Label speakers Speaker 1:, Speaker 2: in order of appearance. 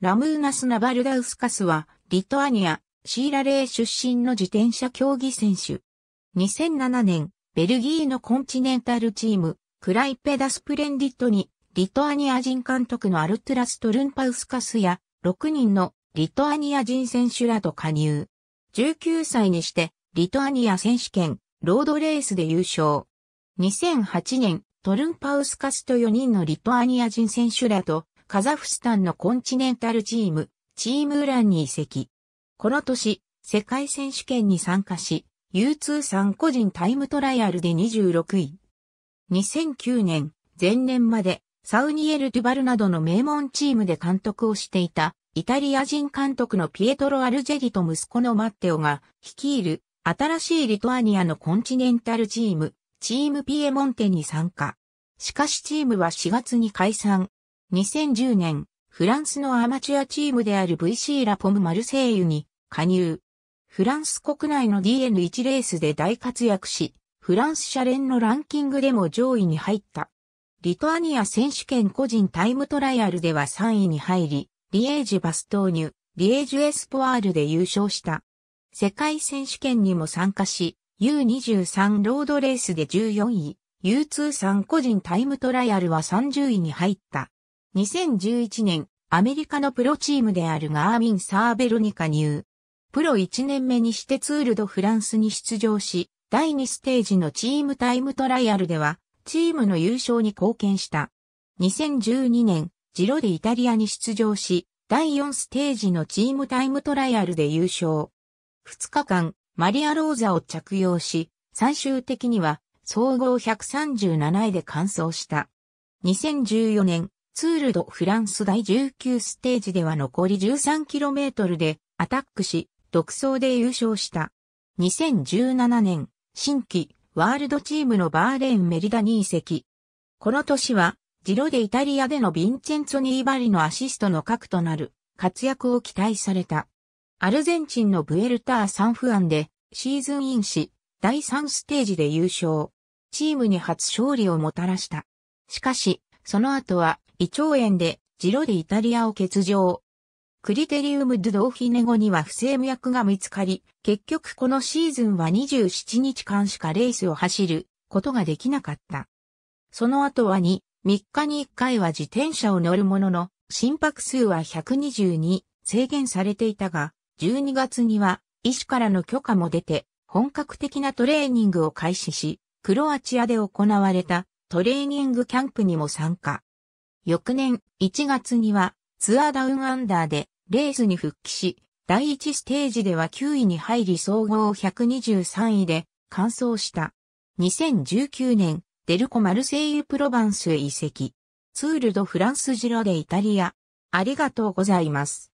Speaker 1: ラムーナス・ナバルダウスカスは、リトアニア、シーラレー出身の自転車競技選手。2007年、ベルギーのコンチネンタルチーム、クライペダスプレンディットに、リトアニア人監督のアルトラス・トルンパウスカスや、6人のリトアニア人選手らと加入。19歳にして、リトアニア選手権、ロードレースで優勝。2008年、トルンパウスカスと4人のリトアニア人選手らと、カザフスタンのコンチネンタルチーム、チームウランに移籍。この年、世界選手権に参加し、U23 個人タイムトライアルで26位。2009年、前年まで、サウニエル・デュバルなどの名門チームで監督をしていた、イタリア人監督のピエトロ・アルジェリと息子のマッテオが、率いる、新しいリトアニアのコンチネンタルチーム、チームピエモンテに参加。しかしチームは4月に解散、2010年、フランスのアマチュアチームである VC ラポムマルセイユに加入。フランス国内の DN1 レースで大活躍し、フランス車連のランキングでも上位に入った。リトアニア選手権個人タイムトライアルでは3位に入り、リエージュバストーニュ、リエージュエスポワールで優勝した。世界選手権にも参加し、U23 ロードレースで14位、U23 個人タイムトライアルは30位に入った。2011年、アメリカのプロチームであるガーミン・サーベルに加入。プロ1年目にしてツールドフランスに出場し、第2ステージのチームタイムトライアルでは、チームの優勝に貢献した。2012年、ジロでイタリアに出場し、第4ステージのチームタイムトライアルで優勝。2日間、マリアローザを着用し、最終的には、総合137位で完走した。2014年、ツールドフランス第19ステージでは残り 13km でアタックし、独走で優勝した。2017年、新規ワールドチームのバーレーンメリダに移籍。この年は、ジロでイタリアでのヴィンチェンツォ・ニーバリのアシストの核となる活躍を期待された。アルゼンチンのブエルター・サンフアンでシーズンインし、第3ステージで優勝。チームに初勝利をもたらした。しかし、その後は胃腸炎で、ジロディイタリアを欠場。クリテリウム・ドゥ・ドーヒネ後には不正無役が見つかり、結局このシーズンは27日間しかレースを走ることができなかった。その後は2、3日に1回は自転車を乗るものの、心拍数は122制限されていたが、12月には医師からの許可も出て、本格的なトレーニングを開始し、クロアチアで行われたトレーニングキャンプにも参加。翌年1月にはツアーダウンアンダーでレースに復帰し、第1ステージでは9位に入り総合123位で完走した。2019年、デルコ・マルセイユ・プロバンスへ移籍。ツール・ド・フランス・ジロでイタリア。ありがとうございます。